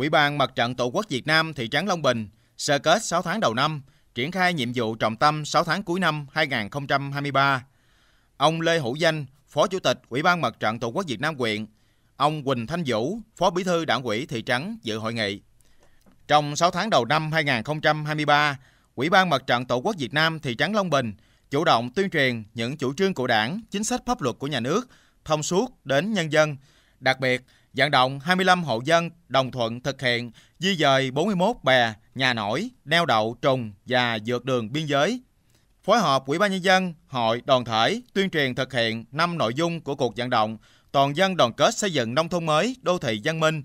Ủy ban Mặt trận Tổ quốc Việt Nam thị trấn Long Bình sơ kết 6 tháng đầu năm, triển khai nhiệm vụ trọng tâm 6 tháng cuối năm 2023. Ông Lê Hữu Danh, Phó Chủ tịch Ủy ban Mặt trận Tổ quốc Việt Nam quyện, ông Quỳnh Thanh Vũ, Phó Bí thư Đảng ủy thị trấn dự hội nghị. Trong 6 tháng đầu năm 2023, Ủy ban Mặt trận Tổ quốc Việt Nam thị trấn Long Bình chủ động tuyên truyền những chủ trương của Đảng, chính sách pháp luật của nhà nước thông suốt đến nhân dân, đặc biệt vận động 25 hộ dân đồng thuận thực hiện di dời 41 bè, nhà nổi, neo đậu, trùng và dược đường biên giới. Phối hợp Ủy ban Nhân dân, hội, đoàn thể tuyên truyền thực hiện 5 nội dung của cuộc vận động toàn dân đoàn kết xây dựng nông thôn mới, đô thị văn minh.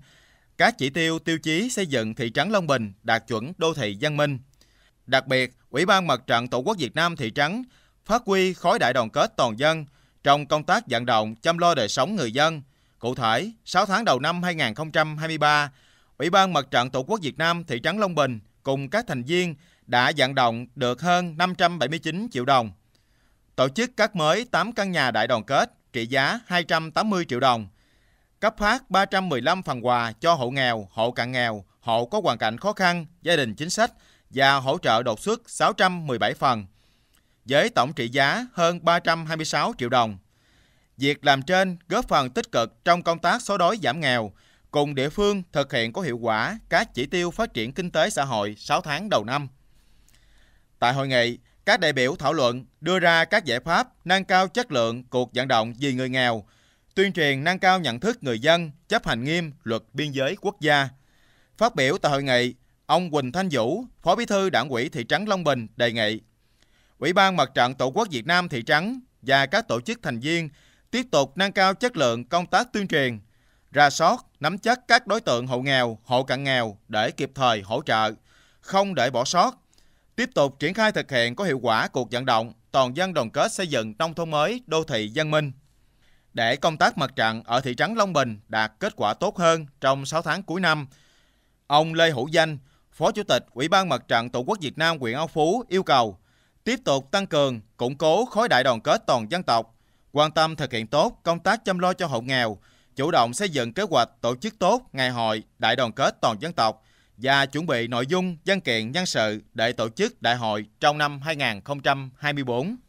Các chỉ tiêu tiêu chí xây dựng thị trấn Long Bình đạt chuẩn đô thị văn minh. Đặc biệt, Ủy ban Mặt trận Tổ quốc Việt Nam thị trấn phát huy khối đại đoàn kết toàn dân trong công tác vận động chăm lo đời sống người dân – Cụ thể, 6 tháng đầu năm 2023, Ủy ban Mặt trận Tổ quốc Việt Nam thị trấn Long Bình cùng các thành viên đã vận động được hơn 579 triệu đồng. Tổ chức các mới 8 căn nhà đại đoàn kết trị giá 280 triệu đồng, cấp phát 315 phần quà cho hộ nghèo, hộ cận nghèo, hộ có hoàn cảnh khó khăn, gia đình chính sách và hỗ trợ đột xuất 617 phần, với tổng trị giá hơn 326 triệu đồng. Việc làm trên góp phần tích cực trong công tác xóa đói giảm nghèo, cùng địa phương thực hiện có hiệu quả các chỉ tiêu phát triển kinh tế xã hội 6 tháng đầu năm. Tại hội nghị, các đại biểu thảo luận đưa ra các giải pháp nâng cao chất lượng cuộc vận động vì người nghèo, tuyên truyền nâng cao nhận thức người dân chấp hành nghiêm luật biên giới quốc gia. Phát biểu tại hội nghị, ông Quỳnh Thanh Vũ, Phó Bí thư Đảng ủy thị trấn Long Bình đề nghị Ủy ban Mặt trận Tổ quốc Việt Nam thị trấn và các tổ chức thành viên tiếp tục nâng cao chất lượng công tác tuyên truyền, ra soát, nắm chắc các đối tượng hộ nghèo, hộ cận nghèo để kịp thời hỗ trợ, không để bỏ sót. Tiếp tục triển khai thực hiện có hiệu quả cuộc vận động toàn dân đoàn kết xây dựng nông thôn mới, đô thị văn minh. Để công tác mặt trận ở thị trấn Long Bình đạt kết quả tốt hơn trong 6 tháng cuối năm, ông Lê Hữu Danh, Phó Chủ tịch Ủy ban Mặt trận Tổ quốc Việt Nam huyện An Phú yêu cầu tiếp tục tăng cường, củng cố khối đại đoàn kết toàn dân tộc, quan tâm thực hiện tốt công tác chăm lo cho hộ nghèo, chủ động xây dựng kế hoạch tổ chức tốt ngày hội đại đoàn kết toàn dân tộc và chuẩn bị nội dung, văn kiện, nhân sự để tổ chức đại hội trong năm 2024.